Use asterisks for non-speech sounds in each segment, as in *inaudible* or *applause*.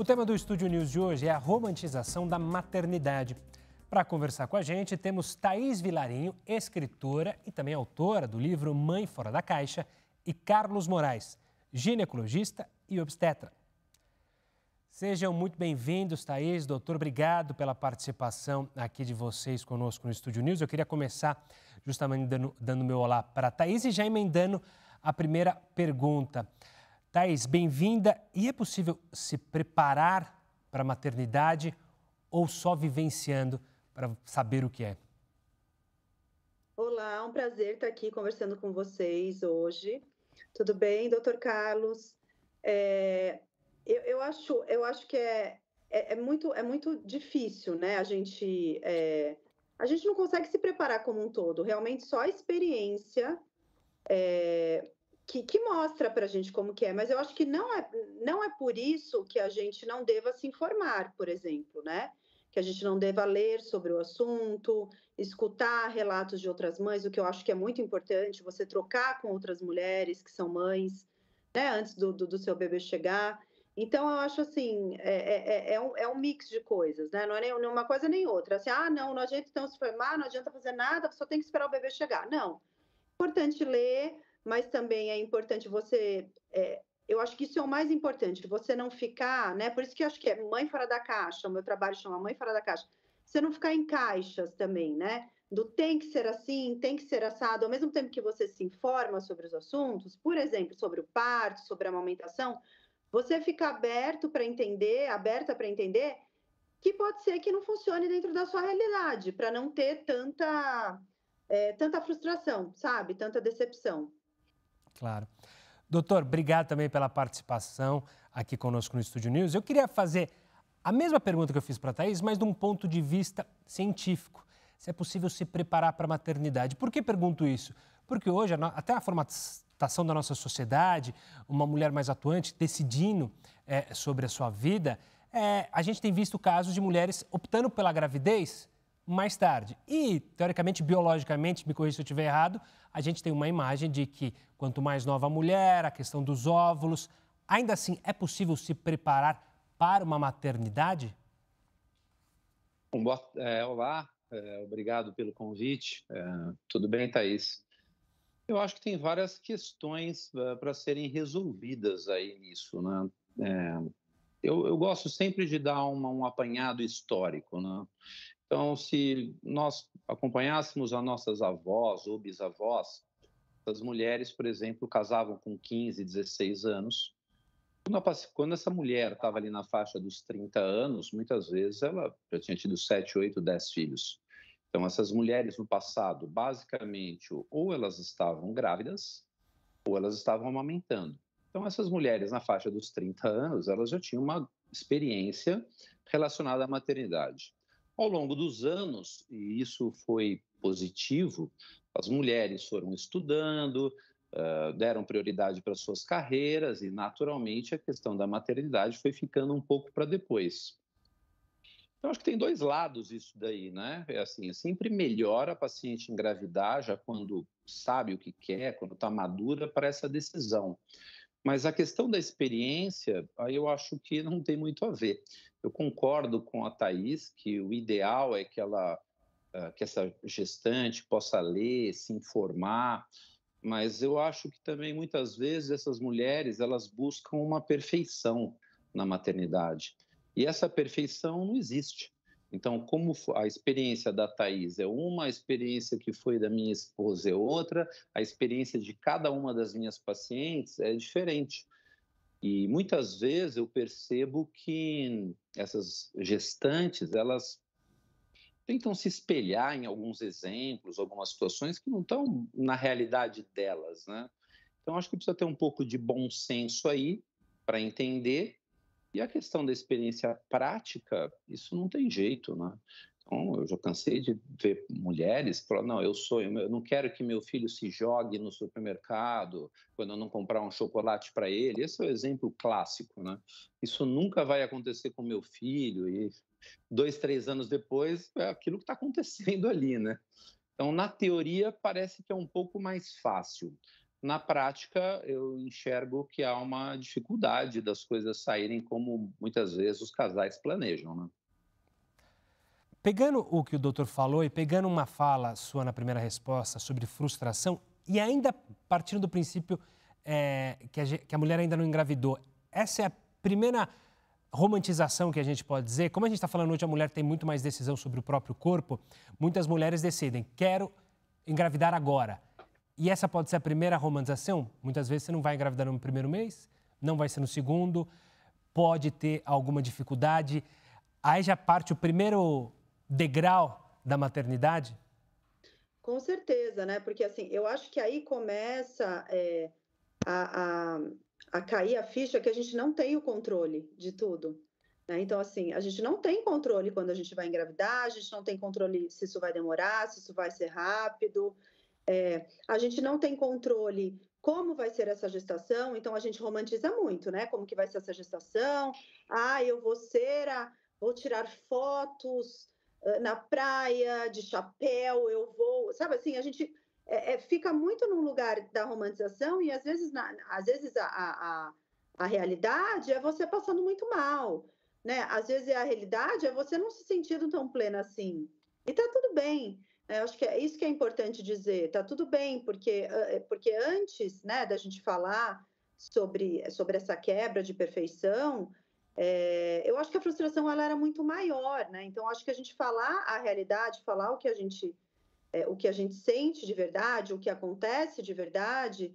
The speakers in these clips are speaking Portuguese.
O tema do Estúdio News de hoje é a romantização da maternidade. Para conversar com a gente, temos Thaís Vilarinho, escritora e também autora do livro Mãe Fora da Caixa, e Carlos Moraes, ginecologista e obstetra. Sejam muito bem-vindos, Thaís. Doutor, obrigado pela participação aqui de vocês conosco no Estúdio News. Eu queria começar justamente dando, dando meu olá para a Thaís e já emendando a primeira pergunta. Thaís, bem-vinda. E é possível se preparar para a maternidade ou só vivenciando para saber o que é? Olá, é um prazer estar aqui conversando com vocês hoje. Tudo bem, doutor Carlos? É, eu, eu, acho, eu acho que é, é, é, muito, é muito difícil, né? A gente, é, a gente não consegue se preparar como um todo. Realmente só a experiência é, que, que mostra para a gente como que é, mas eu acho que não é, não é por isso que a gente não deva se informar, por exemplo, né? Que a gente não deva ler sobre o assunto, escutar relatos de outras mães, o que eu acho que é muito importante, você trocar com outras mulheres que são mães, né, antes do, do, do seu bebê chegar. Então, eu acho assim, é, é, é, é um, é um mix de coisas, né? Não é nenhuma coisa nem outra. Assim, ah, não, não adianta então se formar, não adianta fazer nada, só tem que esperar o bebê chegar. Não. É importante ler, mas também é importante você. É, eu acho que isso é o mais importante, você não ficar, né? Por isso que eu acho que é mãe fora da caixa, o meu trabalho chama mãe fora da caixa. Você não ficar em caixas também, né? Do tem que ser assim, tem que ser assado, ao mesmo tempo que você se informa sobre os assuntos, por exemplo, sobre o parto, sobre a amamentação, você fica aberto para entender, aberta para entender que pode ser que não funcione dentro da sua realidade, para não ter tanta, é, tanta frustração, sabe? Tanta decepção. Claro. Doutor, obrigado também pela participação aqui conosco no Estúdio News. Eu queria fazer a mesma pergunta que eu fiz para a Thaís, mas de um ponto de vista científico. Se é possível se preparar para a maternidade. Por que pergunto isso? Porque hoje, até a formatação da nossa sociedade, uma mulher mais atuante decidindo é, sobre a sua vida, é, a gente tem visto casos de mulheres optando pela gravidez mais tarde. E, teoricamente, biologicamente, me corrija se eu estiver errado, a gente tem uma imagem de que quanto mais nova a mulher, a questão dos óvulos, ainda assim é possível se preparar para uma maternidade? boa, é, olá, é, obrigado pelo convite. É, tudo bem, Thaís? Eu acho que tem várias questões é, para serem resolvidas aí nisso, né? É, eu, eu, gosto sempre de dar uma, um apanhado histórico, né? Então, se nós acompanhássemos as nossas avós ou bisavós, as mulheres, por exemplo, casavam com 15, 16 anos. Quando essa mulher estava ali na faixa dos 30 anos, muitas vezes ela já tinha tido 7, 8, 10 filhos. Então, essas mulheres no passado, basicamente, ou elas estavam grávidas, ou elas estavam amamentando. Então, essas mulheres na faixa dos 30 anos, elas já tinham uma experiência relacionada à maternidade. Ao longo dos anos, e isso foi positivo, as mulheres foram estudando, ah, deram prioridade para suas carreiras e, naturalmente, a questão da maternidade foi ficando um pouco para depois. Então, acho que tem dois lados isso daí, né? É assim, é sempre melhor a paciente engravidar já quando sabe o que quer, quando está madura para essa decisão. Mas a questão da experiência, aí eu acho que não tem muito a ver. Eu concordo com a Thais que o ideal é que ela ah, que essa gestante possa ler, se informar, mas eu acho que também muitas vezes essas mulheres elas buscam uma perfeição na maternidade e essa perfeição não existe. Então, como a experiência da Thais é uma, a experiência que foi da minha esposa é outra, a experiência de cada uma das minhas pacientes é diferente. E muitas vezes eu percebo que essas gestantes, elas tentam se espelhar em alguns exemplos, algumas situações que não estão na realidade delas, né? Então acho que precisa ter um pouco de bom senso aí para entender e a questão da experiência prática, isso não tem jeito, né? Então, eu já cansei de ver mulheres falando, não, eu sou, eu não quero que meu filho se jogue no supermercado quando eu não comprar um chocolate para ele. Esse é o exemplo clássico, né? Isso nunca vai acontecer com meu filho e dois, três anos depois é aquilo que está acontecendo *laughs* ali, né? Então, na teoria, parece que é um pouco mais fácil na prática, eu enxergo que há uma dificuldade das coisas saírem como muitas vezes os casais planejam. Né? Pegando o que o doutor falou e pegando uma fala sua na primeira resposta sobre frustração, e ainda partindo do princípio é, que, a, que a mulher ainda não engravidou, essa é a primeira romantização que a gente pode dizer. Como a gente está falando hoje, a mulher tem muito mais decisão sobre o próprio corpo, muitas mulheres decidem: quero engravidar agora e essa pode ser a primeira romantização. Muitas vezes você não vai engravidar no primeiro mês, não vai ser no segundo, pode ter alguma dificuldade. Aí já parte o primeiro degrau da maternidade? Com certeza, né? Porque assim, eu acho que aí começa é, a, a, a, cair a ficha que a gente não tem o controle de tudo. Né? Então, assim, a gente não tem controle quando a gente vai engravidar, a gente não tem controle se isso vai demorar, se isso vai ser rápido, é, a gente não tem controle como vai ser essa gestação, então a gente romantiza muito, né? Como que vai ser essa gestação? Ah, eu vou ser a, vou tirar fotos ah, na praia de chapéu, eu vou, sabe assim, a gente é, é, fica muito num lugar da romantização e às vezes, na, às vezes a, a, a realidade é você passando muito mal, né? Às vezes é a realidade é você não se sentindo tão plena assim. E tá tudo bem. É, acho que é isso que é importante dizer. Tá tudo bem, porque, ah, é, porque antes né, da gente falar sobre, sobre essa quebra de perfeição, é, eu acho que a frustração ela era muito maior, né? Então acho que a gente falar a realidade, falar o que a gente é, o que a gente sente de verdade, o que acontece de verdade,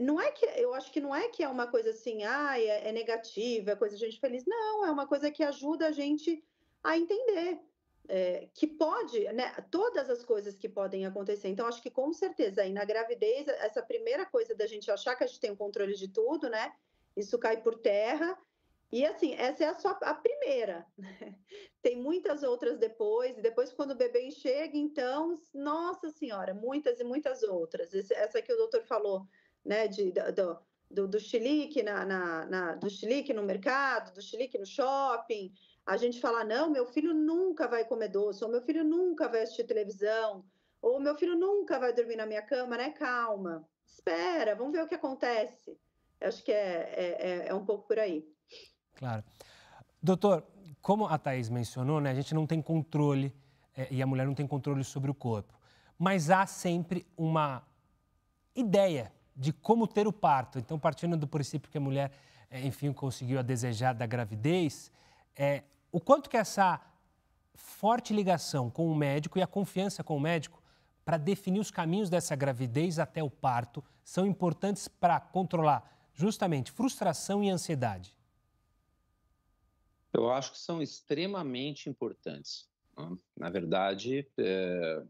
não é que eu acho que não é que é uma coisa assim, ah, é, é negativa, é coisa de gente feliz. Não, é uma coisa que ajuda a gente a entender é, que pode, né, todas as coisas que podem acontecer. Então, acho que com certeza aí na gravidez, essa primeira coisa da gente achar que a gente tem o controle de tudo, né? Isso cai por terra. E assim, essa é a, sua, a primeira. Né. tem muitas outras depois, e depois, quando o bebê chega então, nossa senhora, muitas e muitas outras. Esse, essa que o doutor falou, né? De, do, do, do xilique na, na, na, do xilique no mercado, do xilique no shopping, a gente fala, não, meu filho nunca vai comer doce, ou meu filho nunca vai assistir televisão, ou meu filho nunca vai dormir na minha cama, né? Calma, espera, vamos ver o que acontece. Eu acho que é, é, é, é um pouco por aí. Claro. Doutor, como a Thaís mencionou, né, a gente não tem controle, é, e a mulher não tem controle sobre o corpo, mas há sempre uma ideia de como ter o parto. Então, partindo do princípio que a mulher, é, enfim, conseguiu a desejada gravidez, é, o quanto que essa forte ligação com o médico e a confiança com o médico para definir os caminhos dessa gravidez até o parto são importantes para controlar justamente frustração e ansiedade? Eu acho que são extremamente importantes. Né? Na verdade, é,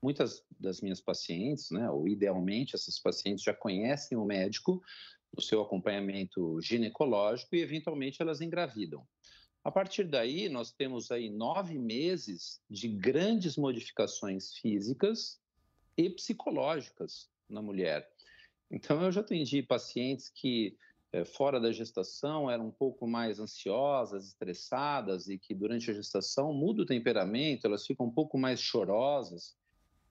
muitas das minhas pacientes, né, ou idealmente essas pacientes já conhecem o médico, o seu acompanhamento ginecológico e eventualmente elas engravidam. A partir daí, nós temos aí nove meses de grandes modificações físicas e psicológicas na mulher. Então, eu já atendi pacientes que, eh, fora da gestação, eram um pouco mais ansiosas, estressadas e que, durante a gestação, muda o temperamento, elas ficam um pouco mais chorosas.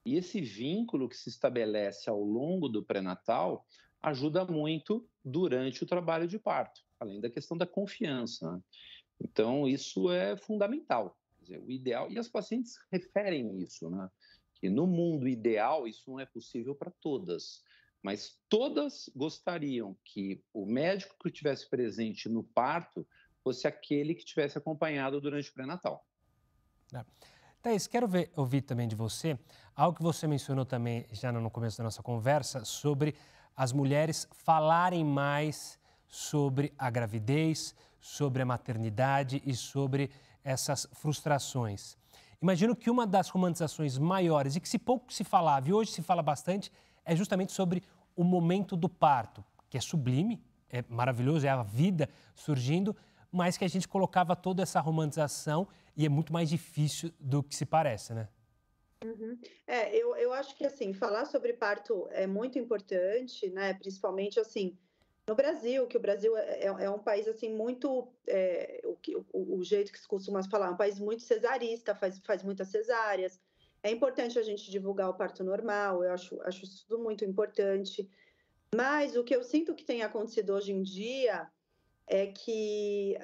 E esse vínculo que se estabelece ao longo do pré-natal ajuda muito durante o trabalho de parto, além da questão da confiança. Né? Então, isso é fundamental. Dizer, o ideal, e as pacientes referem isso, né? Que no mundo ideal, isso não é possível para todas, mas todas gostariam que o médico que estivesse presente no parto fosse aquele que tivesse acompanhado durante o pré-natal. É. Thaís, quero ver, ouvir também de você algo que você mencionou também já no começo da nossa conversa sobre as mulheres falarem mais sobre a gravidez, sobre a maternidade e sobre essas frustrações. Imagino que uma das romantizações maiores e que se pouco se falava e hoje se fala bastante é justamente sobre o momento do parto, que é sublime, é maravilhoso, é a vida surgindo, mas que a gente colocava toda essa romantização e é muito mais difícil do que se parece, né? Uhum. É, eu, eu acho que assim falar sobre parto é muito importante, né? Principalmente assim no Brasil, que o Brasil é, é, é um país assim muito é, o, o, o, jeito que se costuma falar, um país muito cesarista, faz, faz muitas cesáreas. É importante a gente divulgar o parto normal, eu acho, acho isso tudo muito importante. Mas o que eu sinto que tem acontecido hoje em dia é que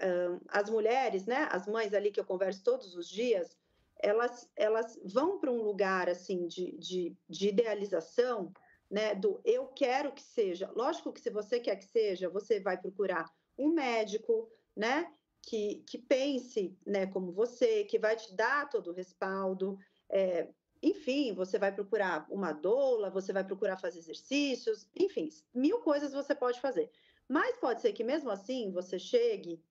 as mulheres, né, as mães ali que eu converso todos os dias, elas, elas vão para um lugar assim de, de, de idealização né, do eu quero que seja. Lógico que se você quer que seja, você vai procurar um médico, né, que, que pense, né, como você, que vai te dar todo o respaldo. É, enfim, você vai procurar uma doula, você vai procurar fazer exercícios, enfim, mil coisas você pode fazer. Mas pode ser que mesmo assim você chegue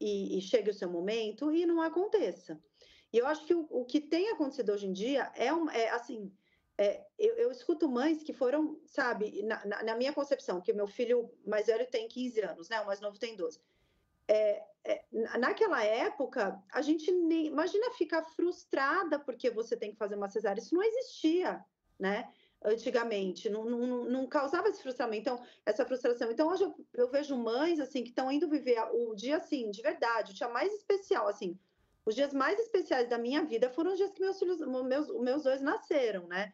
e, e chegue o seu momento e não aconteça. E eu acho que o, o que tem acontecido hoje em dia é, um, é assim, é, eu, eu, escuto mães que foram, sabe, na, na, na, minha concepção, que meu filho mais velho tem 15 anos, né? O mais novo tem 12. É, é, naquela época, a gente nem. Imagina ficar frustrada porque você tem que fazer uma cesárea. Isso não existia, né? Antigamente, não, não, não causava esse frustramento, então, essa frustração. Então, hoje eu, eu vejo mães assim que estão indo viver o dia assim, de verdade, o dia mais especial, assim. Os dias mais especiais da minha vida foram os dias que meus filhos, meus, meus dois nasceram, né?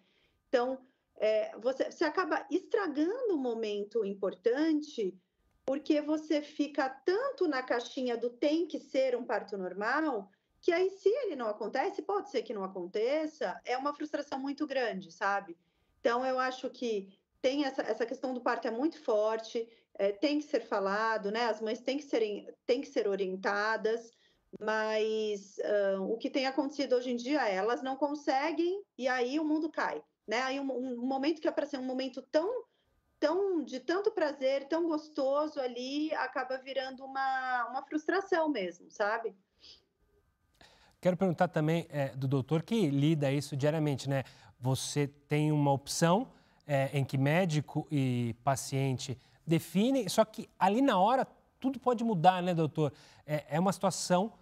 Então, é, você, você acaba estragando um momento importante porque você fica tanto na caixinha do tem que ser um parto normal que aí se ele não acontece, pode ser que não aconteça, é uma frustração muito grande, sabe? Então eu acho que tem essa, essa questão do parto é muito forte, é, tem que ser falado, né? As mães têm que serem têm que ser orientadas, mas uh, o que tem acontecido hoje em dia é, elas não conseguem e aí o mundo cai né? Aí um, um momento que é para ser um momento tão tão de tanto prazer, tão gostoso ali, acaba virando uma, uma frustração mesmo, sabe? Quero perguntar também é, do doutor que lida isso diariamente, né? Você tem uma opção é, em que médico e paciente definem, só que ali na hora tudo pode mudar, né, doutor? É, é uma situação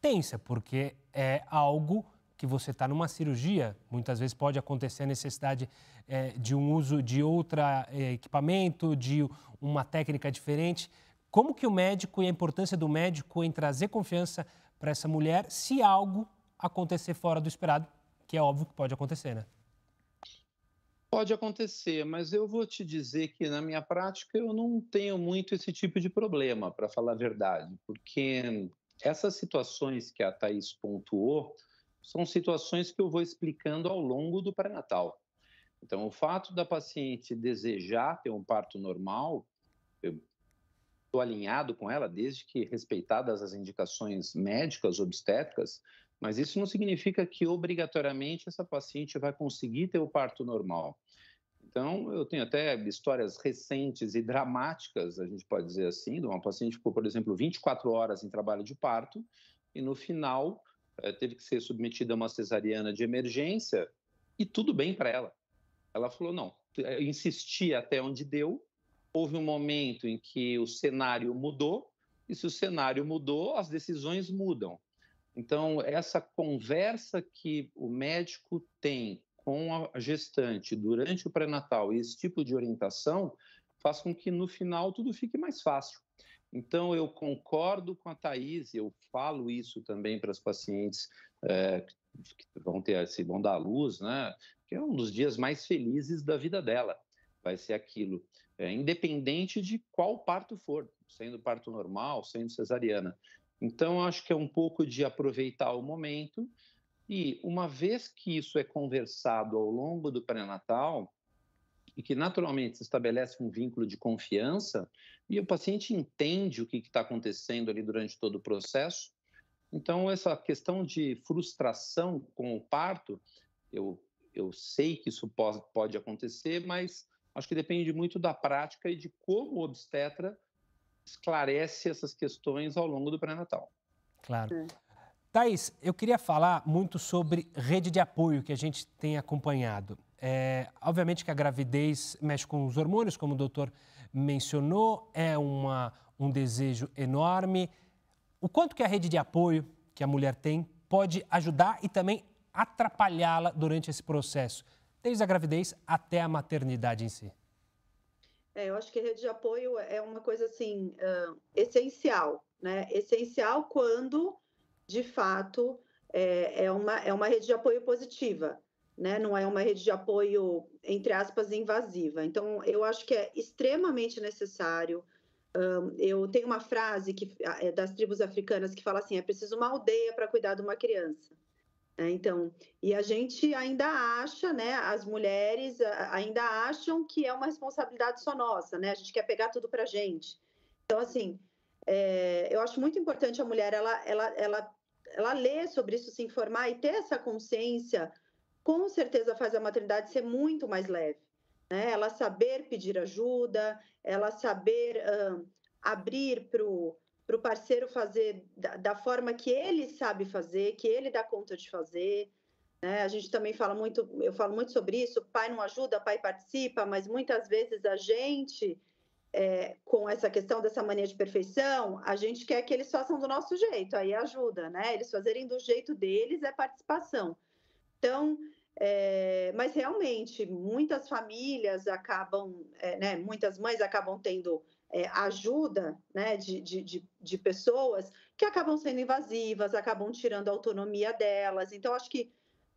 tensa, porque é algo que você está numa cirurgia, muitas vezes pode acontecer a necessidade é, de um uso de outro é, equipamento, de uma técnica diferente. Como que o médico e a importância do médico em trazer confiança para essa mulher se algo acontecer fora do esperado, que é óbvio que pode acontecer, né? Pode acontecer, mas eu vou te dizer que na minha prática eu não tenho muito esse tipo de problema, para falar a verdade, porque essas situações que a Thaís pontuou, são situações que eu vou explicando ao longo do pré-natal. Então, o fato da paciente desejar ter um parto normal, eu estou alinhado com ela desde que respeitadas as indicações médicas, obstétricas, mas isso não significa que obrigatoriamente essa paciente vai conseguir ter o parto normal. Então, eu tenho até histórias recentes e dramáticas, a gente pode dizer assim, de uma paciente que ficou, por exemplo, 24 horas em trabalho de parto e no final eh, teve que ser submetida a uma cesariana de emergência e tudo bem para ela. Ela falou: não, eh, insisti até onde deu. Houve um momento em que o cenário mudou, e se o cenário mudou, as decisões mudam. Então, essa conversa que o médico tem com a gestante durante o pré-natal e esse tipo de orientação faz com que no final tudo fique mais fácil. Então, eu concordo com a Thais, eu falo isso também para as pacientes é, que vão ter, esse bom dar luz, né? Que é um dos dias mais felizes da vida dela. Vai ser aquilo, é, independente de qual parto for, sendo parto normal, sendo cesariana. Então, acho que é um pouco de aproveitar o momento. E uma vez que isso é conversado ao longo do pré-natal, e que naturalmente se estabelece um vínculo de confiança e o paciente entende o que está acontecendo ali durante todo o processo. Então, essa questão de frustração com o parto, eu, eu sei que isso pode, pode acontecer, mas acho que depende muito da prática e de como o obstetra esclarece essas questões ao longo do pré-natal. Claro. Hum. Thaís, eu queria falar muito sobre rede de apoio que a gente tem acompanhado. É, obviamente que a gravidez mexe com os hormônios, como o doutor mencionou, é uma, um desejo enorme. O quanto que a rede de apoio que a mulher tem pode ajudar e também atrapalhá-la durante esse processo, desde a gravidez até a maternidade em si? É, eu acho que rede de apoio é uma coisa assim uh, essencial, né? Essencial quando, de fato, é, é, uma, é uma rede de apoio positiva né? Não é uma rede de apoio, entre aspas, invasiva. Então, eu acho que é extremamente necessário. Um, eu tenho uma frase que, ah, é das tribos africanas que fala assim: é preciso uma aldeia para cuidar de uma criança. É, então, e a gente ainda acha, né? As mulheres ainda acham que é uma responsabilidade só nossa, né? A gente quer pegar tudo para gente. Então, assim, é, eu acho muito importante a mulher ela, ela, ela, ela ler sobre isso, se informar e ter essa consciência com certeza faz a maternidade ser muito mais leve. Né? Ela saber pedir ajuda, ela saber uh, abrir para o parceiro fazer da, da, forma que ele sabe fazer, que ele dá conta de fazer. Né? A gente também fala muito, eu falo muito sobre isso, pai não ajuda, pai participa, mas muitas vezes a gente, é, com essa questão dessa mania de perfeição, a gente quer que eles façam do nosso jeito, aí ajuda, né? Eles fazerem do jeito deles é participação. Então, é, mas realmente muitas famílias acabam, é, né, muitas mães acabam tendo é, ajuda né, de, de, de, pessoas que acabam sendo invasivas, acabam tirando a autonomia delas. Então, acho que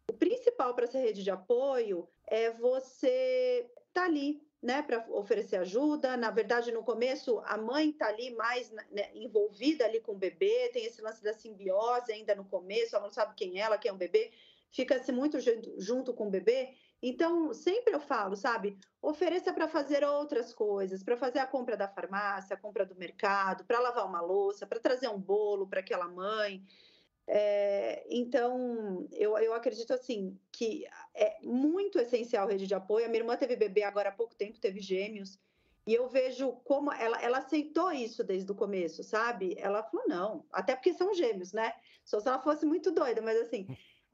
o principal para essa rede de apoio é você estar tá ali né, para oferecer ajuda. Na verdade, no começo, a mãe está ali mais né, né, envolvida ali com o bebê, tem esse lance da simbiose ainda no começo, ela não sabe quem é, ela quem é o bebê fica-se muito junto com o bebê. Então, sempre eu falo, sabe? Ofereça para fazer outras coisas, para fazer a compra da farmácia, a compra do mercado, para lavar uma louça, para trazer um bolo para aquela mãe. É, então, eu, eu acredito assim que é muito essencial rede de apoio. A minha irmã teve bebê agora há pouco tempo, teve gêmeos, e eu vejo como ela, ela aceitou isso desde o começo, sabe? Ela falou, não, até porque são gêmeos, né? Só se ela fosse muito doida, mas assim,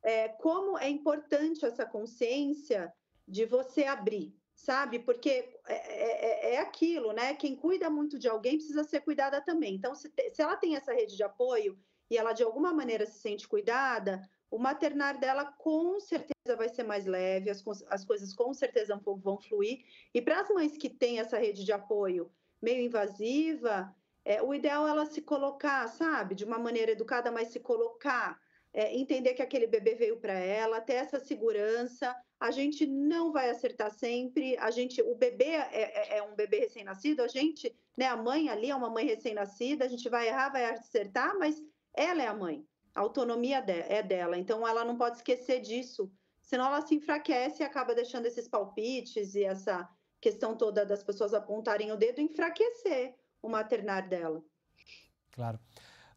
é, como é importante essa consciência de você abrir, sabe? Porque é, é, é, é, aquilo, né? Quem cuida muito de alguém precisa ser cuidada também. Então, se, se ela tem essa rede de apoio e ela de alguma maneira se sente cuidada, o maternar dela com certeza vai ser mais leve, as, as coisas com certeza vão, vão fluir. E para as mães que têm essa rede de apoio meio invasiva, é, o ideal é ela se colocar, sabe? De uma maneira educada, mas se colocar é, entender que aquele bebê veio para ela, ter essa segurança. A gente não vai acertar sempre. A gente, o bebê é, é, é um bebê recém-nascido. A gente, né, a mãe ali é uma mãe recém-nascida. A gente vai errar, vai acertar, mas ela é a mãe. A autonomia de, é dela. Então ela não pode esquecer disso. Senão ela se enfraquece e acaba deixando esses palpites e essa questão toda das pessoas apontarem o dedo enfraquecer o maternar dela. Claro.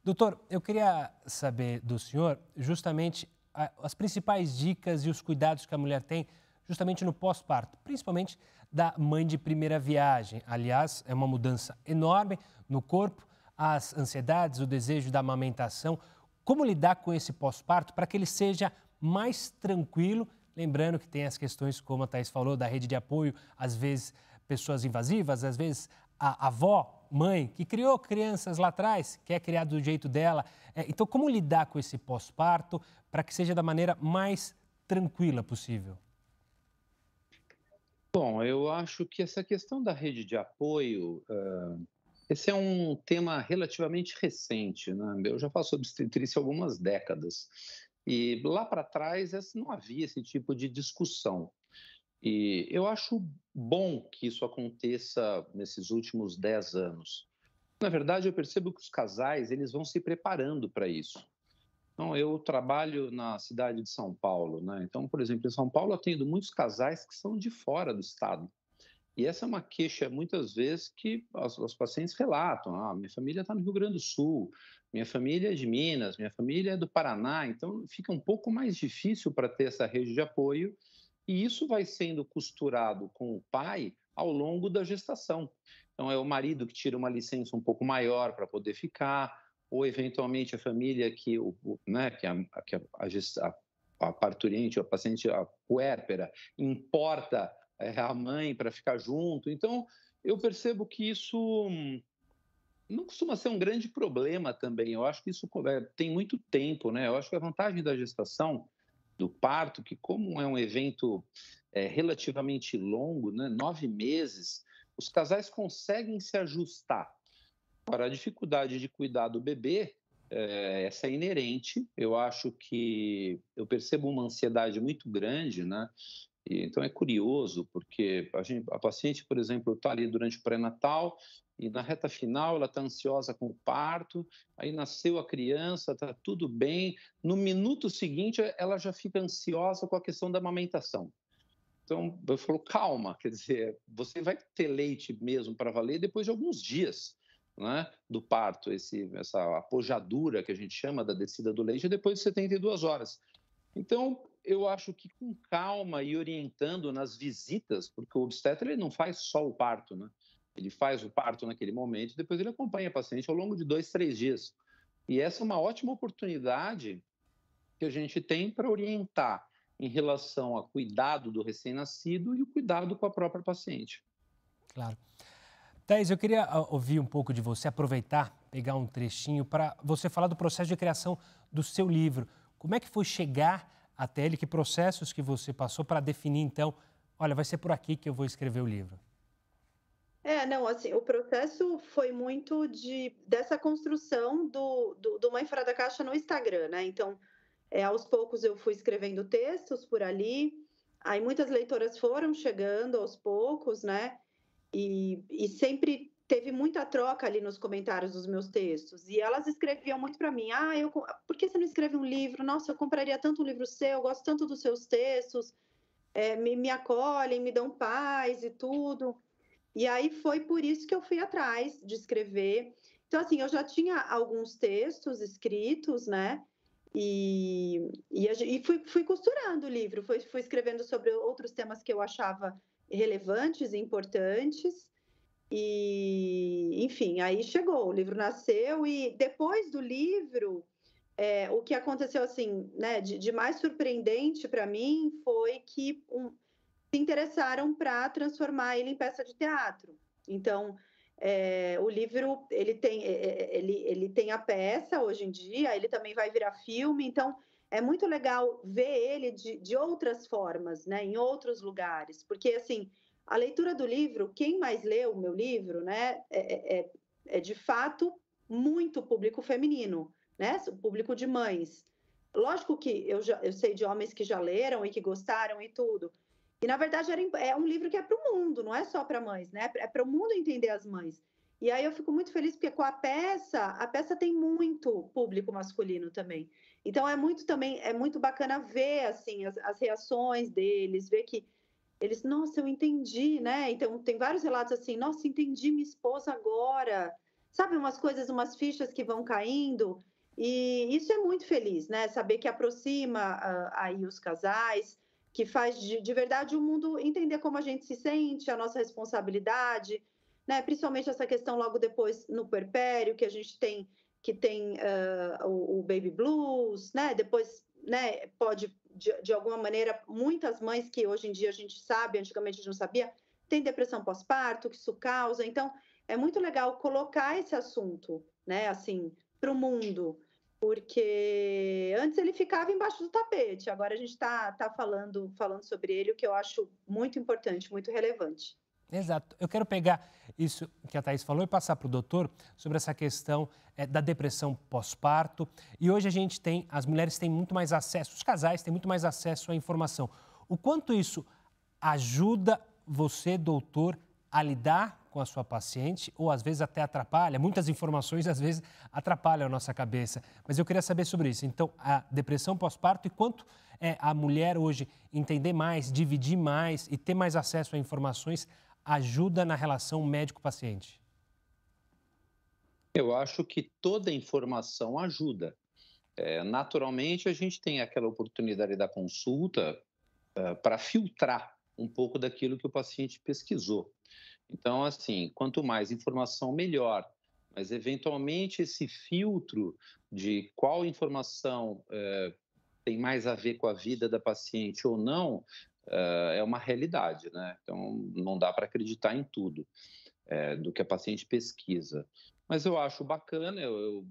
Doutor, eu queria saber do senhor justamente as principais dicas e os cuidados que a mulher tem justamente no pós-parto, principalmente da mãe de primeira viagem. Aliás, é uma mudança enorme no corpo, as ansiedades, o desejo da amamentação. Como lidar com esse pós-parto para que ele seja mais tranquilo? Lembrando que tem as questões, como a Thais falou, da rede de apoio, às vezes pessoas invasivas, às vezes a avó mãe, que criou crianças lá atrás, quer criar do jeito dela. É, então, como lidar com esse pós-parto para que seja da maneira mais tranquila possível? Bom, eu acho que essa questão da rede de apoio, uh, esse é um tema relativamente recente. Né? Eu já faço obstetrícia há algumas décadas. E lá para trás não havia esse tipo de discussão. E eu acho bom que isso aconteça nesses últimos 10 anos. Na verdade, eu percebo que os casais eles vão se preparando para isso. Então, eu trabalho na cidade de São Paulo, né? Então, por exemplo, em São Paulo eu atendo muitos casais que são de fora do estado. E essa é uma queixa, muitas vezes, que as, os pacientes relatam. Ah, minha família está no Rio Grande do Sul, minha família é de Minas, minha família é do Paraná. Então, fica um pouco mais difícil para ter essa rede de apoio e isso vai sendo costurado com o pai ao longo da gestação. Então, é o marido que tira uma licença um pouco maior para poder ficar, ou eventualmente a família que, o, né, que, a, que a, a, a parturiente, a paciente, a puérpera, importa é, a mãe para ficar junto. Então, eu percebo que isso hum, não costuma ser um grande problema também. Eu acho que isso é, tem muito tempo, né? Eu acho que a vantagem da gestação do parto, que como é um evento é, relativamente longo, né, nove meses, os casais conseguem se ajustar. Para a dificuldade de cuidar do bebê, é, essa é inerente. Eu acho que eu percebo uma ansiedade muito grande, né? E, então é curioso, porque a, gente, a paciente, por exemplo, está ali durante o pré-natal, e na reta final ela está ansiosa com o parto, aí nasceu a criança, está tudo bem. No minuto seguinte, ela já fica ansiosa com a questão da amamentação. Então, eu falo, calma, quer dizer, você vai ter leite mesmo para valer depois de alguns dias né, do parto, esse, essa apojadura que a gente chama da descida do leite, é depois de 72 horas. Então, eu acho que com calma e orientando nas visitas, porque o obstetra ele não faz só o parto, né? Ele faz o parto naquele momento, depois ele acompanha a paciente ao longo de dois, três dias. E essa é uma ótima oportunidade que a gente tem para orientar em relação ao cuidado do recém-nascido e o cuidado com a própria paciente. Claro. Thais, eu queria ah, ouvir um pouco de você, aproveitar, pegar um trechinho para você falar do processo de criação do seu livro. Como é que foi chegar até ele? Que processos que você passou para definir, então, olha, vai ser por aqui que eu vou escrever o livro? É, não, assim, o processo foi muito de dessa construção do, do, do Mãe Fora da Caixa no Instagram, né? Então, é, aos poucos eu fui escrevendo textos por ali, aí muitas leitoras foram chegando aos poucos, né? E, e sempre teve muita troca ali nos comentários dos meus textos. E elas escreviam muito para mim: ah, eu, por que você não escreve um livro? Nossa, eu compraria tanto um livro seu, eu gosto tanto dos seus textos, é, me, me acolhem, me dão paz e tudo. E aí foi por isso que eu fui atrás de escrever. Então, assim, eu já tinha alguns textos escritos, né? E, e, e fui, fui, costurando o livro, fui, fui escrevendo sobre outros temas que eu achava relevantes e importantes. E, enfim, aí chegou, o livro nasceu, e depois do livro, é, o que aconteceu, assim, né, de, de mais surpreendente para mim foi que um, se interessaram para transformar ele em peça de teatro. Então, é, o livro ele tem é, é, é, ele, ele tem a peça hoje em dia, ele também vai virar filme, então é muito legal ver ele de, de outras formas, né, em outros lugares, porque assim a leitura do livro, quem mais leu o meu livro, né, é, é, é de fato muito público feminino, né, o público de mães. Lógico que eu, já, eu sei de homens que já leram e que gostaram e tudo, e na verdade era, é um livro que é para o mundo, não é só para mães, né? É para o mundo entender as mães. E aí eu fico muito feliz porque com a peça, a peça tem muito público masculino também. Então é muito também, é muito bacana ver assim as, as reações deles, ver que eles, nossa, eu entendi, né? Então tem vários relatos assim, nossa, entendi minha esposa agora. Sabe umas coisas, umas fichas que vão caindo. E isso é muito feliz, né? Saber que aproxima uh, aí os casais, que faz de, de verdade o mundo entender como a gente se sente, a nossa responsabilidade, né? principalmente essa questão logo depois no Perpério, que a gente tem que tem uh, o, o, baby blues, né? Depois, né? Pode de, de, alguma maneira muitas mães que hoje em dia a gente sabe, antigamente a gente não sabia, tem depressão pós-parto, que isso causa. Então é muito legal colocar esse assunto, né? Assim, para o mundo porque antes ele ficava embaixo do tapete, agora a gente está tá falando, falando sobre ele, o que eu acho muito importante, muito relevante. Exato. Eu quero pegar isso que a Thais falou e passar para o doutor sobre essa questão é, da depressão pós-parto. E hoje a gente tem, as mulheres têm muito mais acesso, os casais têm muito mais acesso à informação. O quanto isso ajuda você, doutor, a lidar com a sua paciente ou às vezes até atrapalha. Muitas informações às vezes atrapalham a nossa cabeça. Mas eu queria saber sobre isso. Então, a depressão pós-parto e quanto é a mulher hoje entender mais, dividir mais e ter mais acesso a informações ajuda na relação médico-paciente? Eu acho que toda informação ajuda. É, naturalmente, a gente tem aquela oportunidade da consulta ah, para filtrar um pouco daquilo que o paciente pesquisou. Então, assim, quanto mais informação, melhor. Mas, eventualmente, esse filtro de qual informação é, tem mais a ver com a vida da paciente ou não eh, é uma realidade, né? Então, não dá para acreditar em tudo é, do que a paciente pesquisa. Mas eu acho bacana, eu, eu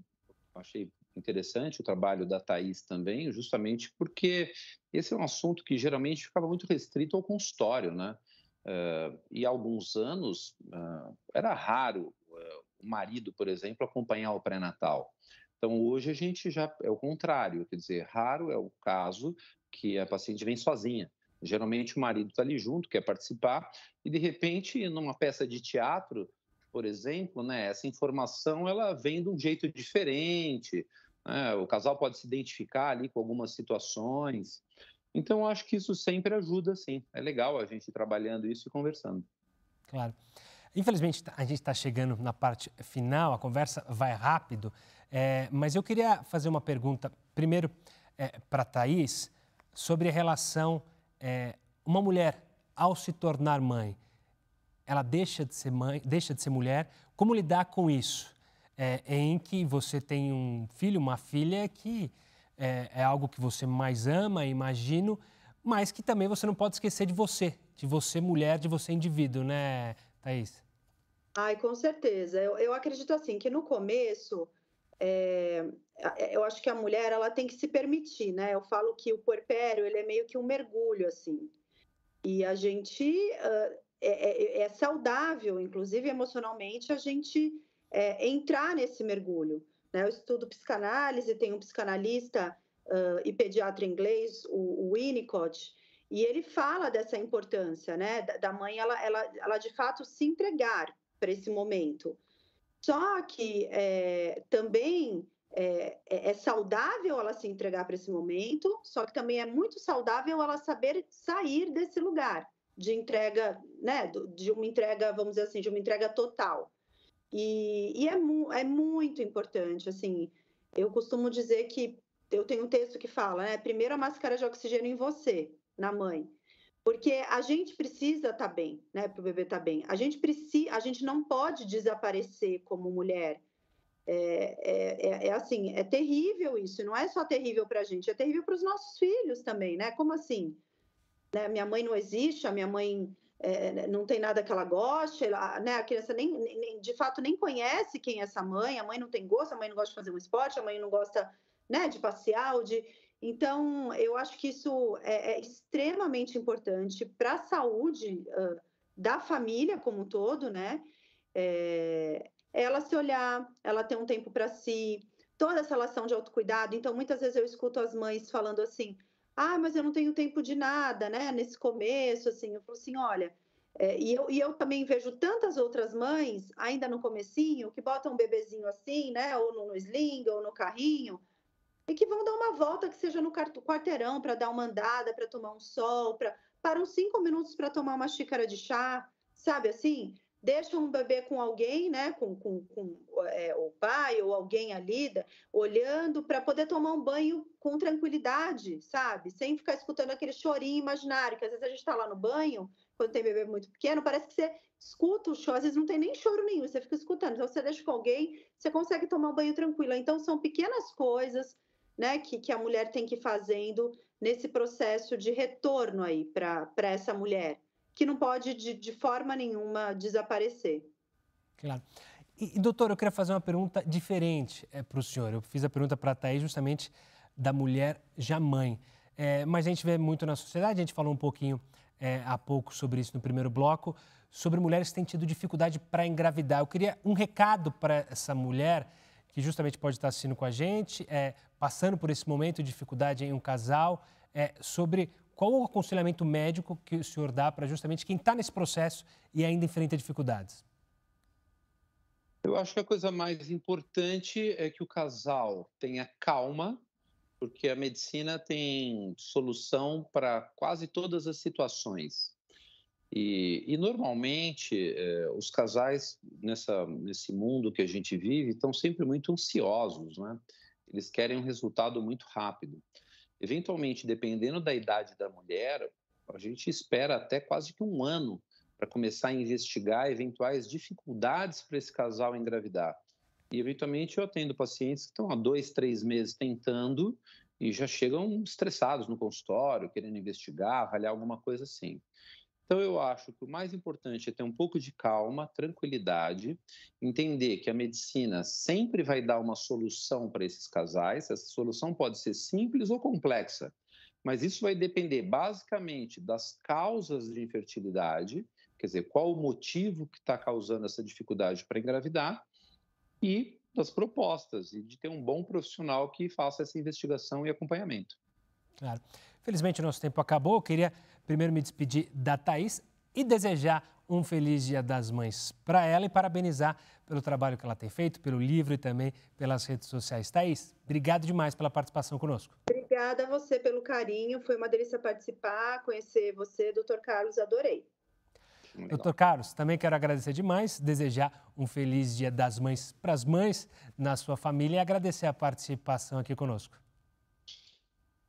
achei interessante o trabalho da Thais também, justamente porque esse é um assunto que geralmente ficava muito restrito ao consultório, né? Uh, e alguns anos uh, era raro uh, o marido, por exemplo, acompanhar o pré-natal. Então hoje a gente já é o contrário, quer dizer, raro é o caso que a paciente vem sozinha. Geralmente o marido está ali junto, quer participar, e de repente, numa peça de teatro, por exemplo, né, essa informação ela vem de um jeito diferente. Né? O casal pode se identificar ali com algumas situações. Então, eu acho que isso sempre ajuda, sim. É legal a gente trabalhando isso e conversando. Claro. Infelizmente, tá, a gente está chegando na parte final, a conversa vai rápido, é, mas eu queria fazer uma pergunta, primeiro, é, para a sobre a relação. É, uma mulher, ao se tornar mãe, ela deixa de ser mãe, deixa de ser mulher. Como lidar com isso? É, em que você tem um filho, uma filha que é, é algo que você mais ama, imagino, mas que também você não pode esquecer de você, de você mulher, de você indivíduo, né, Thaís? Ai, com certeza. Eu, eu acredito assim que no começo é, é eu acho que a mulher ela tem que se permitir, né? Eu falo que o porpério, ele é meio que um mergulho assim, e a gente uh, é, é, é, saudável, inclusive emocionalmente, a gente é, entrar nesse mergulho. Né? Eu estudo psicanálise, tem um psicanalista uh, e pediatra inglês, o, o Winnicott, e ele fala dessa importância né? da, da mãe, ela, ela, ela de fato se entregar para esse momento. Só que é, também é, é, é saudável ela se entregar para esse momento, só que também é muito saudável ela saber sair desse lugar de entrega, né, de uma entrega, vamos dizer assim, de uma entrega total. E, e é, mu é muito importante, assim, eu costumo dizer que eu tenho um texto que fala, né? Primeiro a máscara de oxigênio em você, na mãe. Porque a gente precisa estar tá bem, né? Para o bebê estar tá bem. A gente precisa, a gente não pode desaparecer como mulher. É, é, é, é assim, é terrível isso. Não é só terrível para a gente, é terrível para os nossos filhos também, né? Como assim? Né? Minha mãe não existe, a minha mãe é, né, não tem nada que ela goste, ela, né? A criança nem, nem, de fato nem conhece quem é essa mãe, a mãe não tem gosto, a mãe não gosta de fazer um esporte, a mãe não gosta né, de passear, de... Então, eu acho que isso é, é extremamente importante para a saúde uh, da família como um todo, né? É, ela se olhar, ela ter um tempo para si, toda essa relação de autocuidado. Então, muitas vezes eu escuto as mães falando assim: ah, mas eu não tenho tempo de nada, né? Nesse começo, assim, eu falo assim, olha, é, e, eu, e eu também vejo tantas outras mães, ainda no comecinho, que botam um bebezinho assim, né? Ou no, no sling, ou no carrinho, e que vão dar uma volta, que seja no quarteirão, para dar uma andada, para tomar um sol, para param cinco minutos para tomar uma xícara de chá, sabe assim? deixa um bebê com alguém, né, com, com, com é, o pai ou alguém ali, olhando para poder tomar um banho com tranquilidade, sabe? Sem ficar escutando aquele chorinho imaginário, que às vezes a gente está lá no banho, quando tem bebê muito pequeno, parece que você escuta o choro, às vezes não tem nem choro nenhum, você fica escutando. Então, você deixa com alguém, você consegue tomar um banho tranquilo. Então, são pequenas coisas, né, que, que a mulher tem que ir fazendo nesse processo de retorno aí para essa mulher que não pode de, de forma nenhuma desaparecer. Claro. E, doutor, eu queria fazer uma pergunta diferente é, eh, para o senhor. Eu fiz a pergunta para a Thaís justamente da mulher já mãe. É, mas a gente vê muito na sociedade, a gente falou um pouquinho é, há pouco sobre isso no primeiro bloco, sobre mulheres que têm tido dificuldade para engravidar. Eu queria um recado para essa mulher que justamente pode estar assistindo com a gente, é, passando por esse momento de dificuldade em um casal, é, sobre qual o aconselhamento médico que o senhor dá para justamente quem está nesse processo e ainda enfrenta dificuldades? Eu acho que a coisa mais importante é que o casal tenha calma, porque a medicina tem solução para quase todas as situações. E, e normalmente eh, os casais nessa, nesse mundo que a gente vive estão sempre muito ansiosos, né? Eles querem um resultado muito rápido. Eventualmente, dependendo da idade da mulher, a gente espera até quase que um ano para começar a investigar eventuais dificuldades para esse casal engravidar. E, eventualmente, eu atendo pacientes que estão há dois, três meses tentando e já chegam estressados no consultório, querendo investigar, avaliar alguma coisa assim. Então, eu acho que o mais importante é ter um pouco de calma, tranquilidade, entender que a medicina sempre vai dar uma solução para esses casais. Essa solução pode ser simples ou complexa, mas isso vai depender basicamente das causas de infertilidade, quer dizer, qual o motivo que está causando essa dificuldade para engravidar e das propostas e de ter um bom profissional que faça essa investigação e acompanhamento. Claro. Felizmente, o nosso tempo acabou. Eu queria primeiro me despedir da Thaís e desejar um feliz Dia das Mães para ela e parabenizar pelo trabalho que ela tem feito, pelo livro e também pelas redes sociais. Thaís, obrigado demais pela participação conosco. Obrigada a você pelo carinho, foi uma delícia participar, conhecer você, doutor Carlos, adorei. Doutor Carlos, também quero agradecer demais, desejar um feliz Dia das Mães para as mães na sua família e agradecer a participação aqui conosco.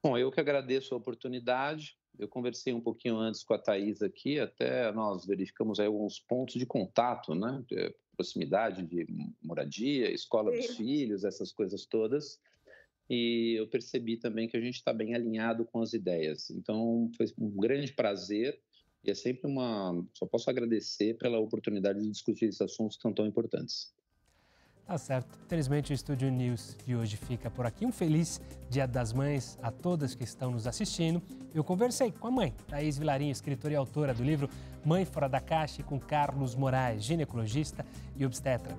Bom, eu que agradeço a oportunidade, eu conversei um pouquinho antes com a Thais aqui, até nós verificamos alguns pontos de contato, né? De proximidade de moradia, escola Sim. dos filhos, essas coisas todas. E eu percebi também que a gente está bem alinhado com as ideias. Então, foi um grande prazer e é sempre uma. Só posso agradecer pela oportunidade de discutir esses assuntos que são tão importantes. Tá certo. Infelizmente, o Estúdio News de hoje fica por aqui. Um feliz Dia das Mães a todas que estão nos assistindo. Eu conversei com a mãe, Thaís Vilarinho, escritora e autora do livro Mãe Fora da Caixa, e com Carlos Moraes, ginecologista e obstetra.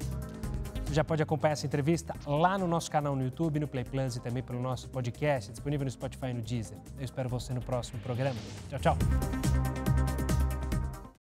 Você já pode acompanhar essa entrevista lá no nosso canal no YouTube, no Play Plans e também pelo nosso podcast, disponível no Spotify e no Deezer. Eu espero você no próximo programa. Tchau, tchau.